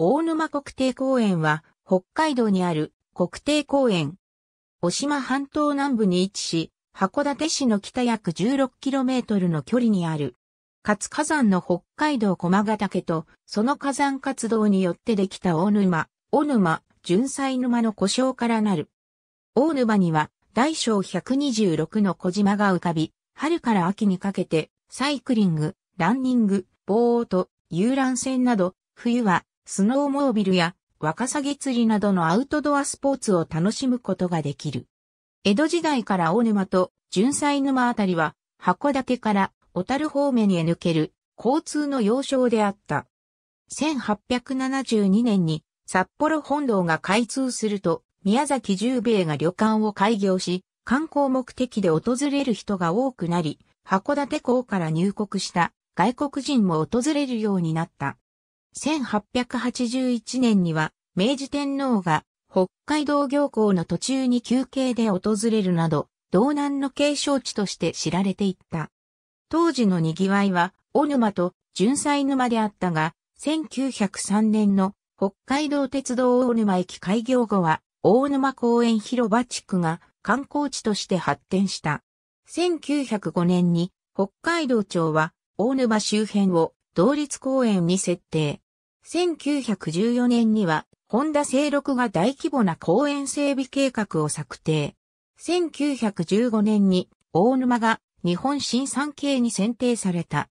大沼国定公園は北海道にある国定公園。お島半島南部に位置し、函館市の北約 16km の距離にある。活火山の北海道駒ヶ岳と、その火山活動によってできた大沼、大沼、純菜沼の故障からなる。大沼には大小126の小島が浮かび、春から秋にかけてサイクリング、ランニング、ボート、遊覧船など、冬はスノーモービルやワカサギ釣りなどのアウトドアスポーツを楽しむことができる。江戸時代から大沼と純菜沼あたりは函館から小樽方面へ抜ける交通の要衝であった。1872年に札幌本堂が開通すると宮崎十兵衛が旅館を開業し観光目的で訪れる人が多くなり函館港から入国した外国人も訪れるようになった。1881年には、明治天皇が北海道行港の途中に休憩で訪れるなど、道南の継承地として知られていった。当時の賑わいは、大沼と純菜沼であったが、1903年の北海道鉄道大沼駅開業後は、大沼公園広場地区が観光地として発展した。1905年に北海道庁は大沼周辺を同立公園に設定。1914年には、本田清六が大規模な公園整備計画を策定。1915年に大沼が日本新三景に選定された。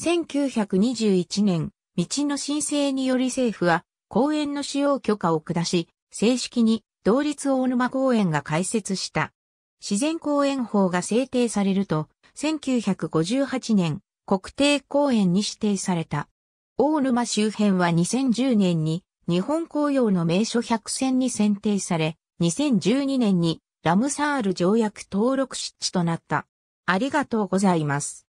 1921年、道の申請により政府は公園の使用許可を下し、正式に同立大沼公園が開設した。自然公園法が制定されると、1958年、国定公園に指定された。大沼周辺は2010年に日本紅葉の名所100選に選定され、2012年にラムサール条約登録湿地となった。ありがとうございます。